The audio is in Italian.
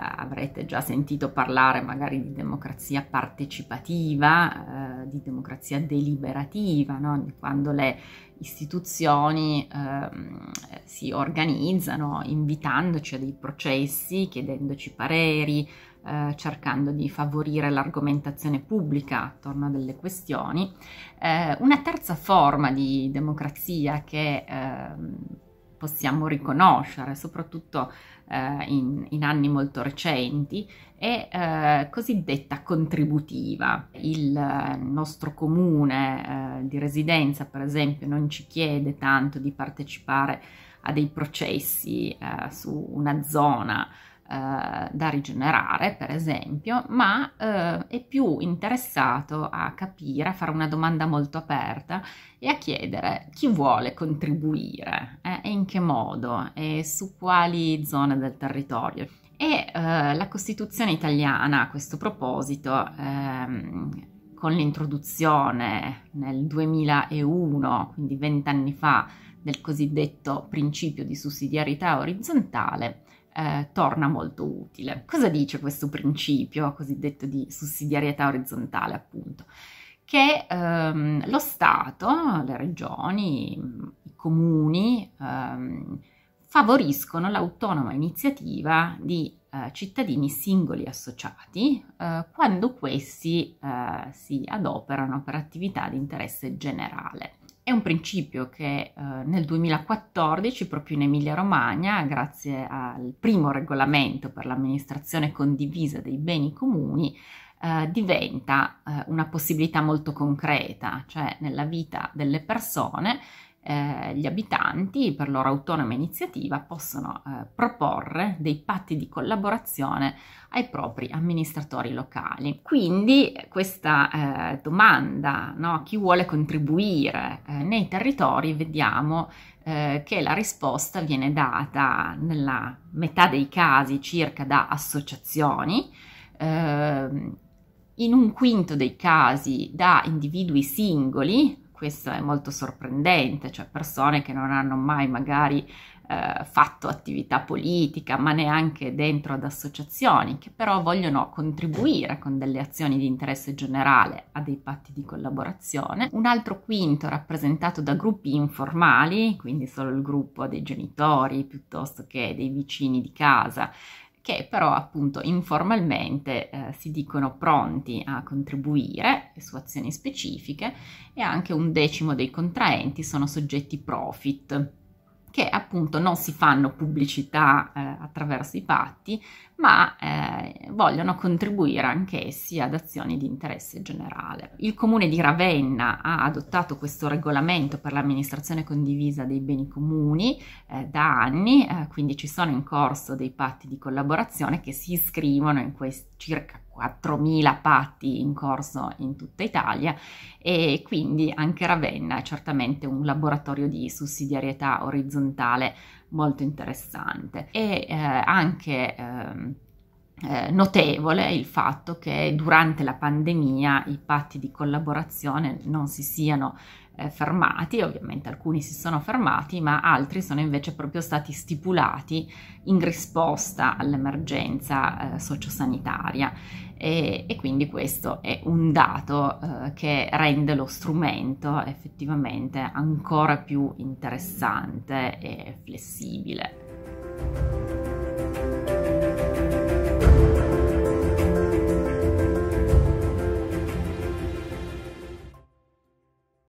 avrete già sentito parlare magari di democrazia partecipativa, eh, di democrazia deliberativa, no? quando le istituzioni eh, si organizzano invitandoci a dei processi, chiedendoci pareri, eh, cercando di favorire l'argomentazione pubblica attorno a delle questioni. Eh, una terza forma di democrazia che ehm, possiamo riconoscere, soprattutto eh, in, in, anni molto recenti, è eh, cosiddetta contributiva. Il eh, nostro comune eh, di residenza, per esempio, non ci chiede tanto di partecipare a dei processi eh, su una zona eh, da rigenerare, per esempio, ma eh, è più interessato a capire, a fare una domanda molto aperta e a chiedere chi vuole contribuire eh, e in che modo e su quali zone del territorio. E eh, la Costituzione italiana a questo proposito ehm, con l'introduzione nel 2001, quindi vent'anni fa, del cosiddetto principio di sussidiarietà orizzontale, eh, torna molto utile. Cosa dice questo principio cosiddetto di sussidiarietà orizzontale, appunto? Che ehm, lo Stato, le regioni, i comuni ehm, favoriscono l'autonoma iniziativa di eh, cittadini singoli associati eh, quando questi eh, si adoperano per attività di interesse generale. È un principio che eh, nel 2014, proprio in Emilia-Romagna, grazie al primo regolamento per l'amministrazione condivisa dei beni comuni, eh, diventa eh, una possibilità molto concreta, cioè nella vita delle persone eh, gli abitanti, per loro autonoma iniziativa, possono eh, proporre dei patti di collaborazione ai propri amministratori locali. Quindi eh, questa eh, domanda, no, chi vuole contribuire eh, nei territori, vediamo eh, che la risposta viene data nella metà dei casi circa da associazioni, ehm, in un quinto dei casi da individui singoli questo è molto sorprendente, cioè persone che non hanno mai magari eh, fatto attività politica, ma neanche dentro ad associazioni, che però vogliono contribuire con delle azioni di interesse generale a dei patti di collaborazione. Un altro quinto rappresentato da gruppi informali, quindi solo il gruppo dei genitori piuttosto che dei vicini di casa, che però appunto informalmente eh, si dicono pronti a contribuire su azioni specifiche e anche un decimo dei contraenti sono soggetti profit che appunto non si fanno pubblicità eh, attraverso i patti, ma eh, vogliono contribuire anch'essi ad azioni di interesse generale. Il comune di Ravenna ha adottato questo regolamento per l'amministrazione condivisa dei beni comuni eh, da anni, eh, quindi ci sono in corso dei patti di collaborazione che si iscrivono in questi circa 4.000 patti in corso in tutta Italia e quindi anche Ravenna è certamente un laboratorio di sussidiarietà orizzontale molto interessante e eh, anche eh, eh, notevole il fatto che durante la pandemia i patti di collaborazione non si siano eh, fermati, ovviamente alcuni si sono fermati, ma altri sono invece proprio stati stipulati in risposta all'emergenza eh, sociosanitaria e, e, quindi questo è un dato eh, che rende lo strumento effettivamente ancora più interessante e flessibile.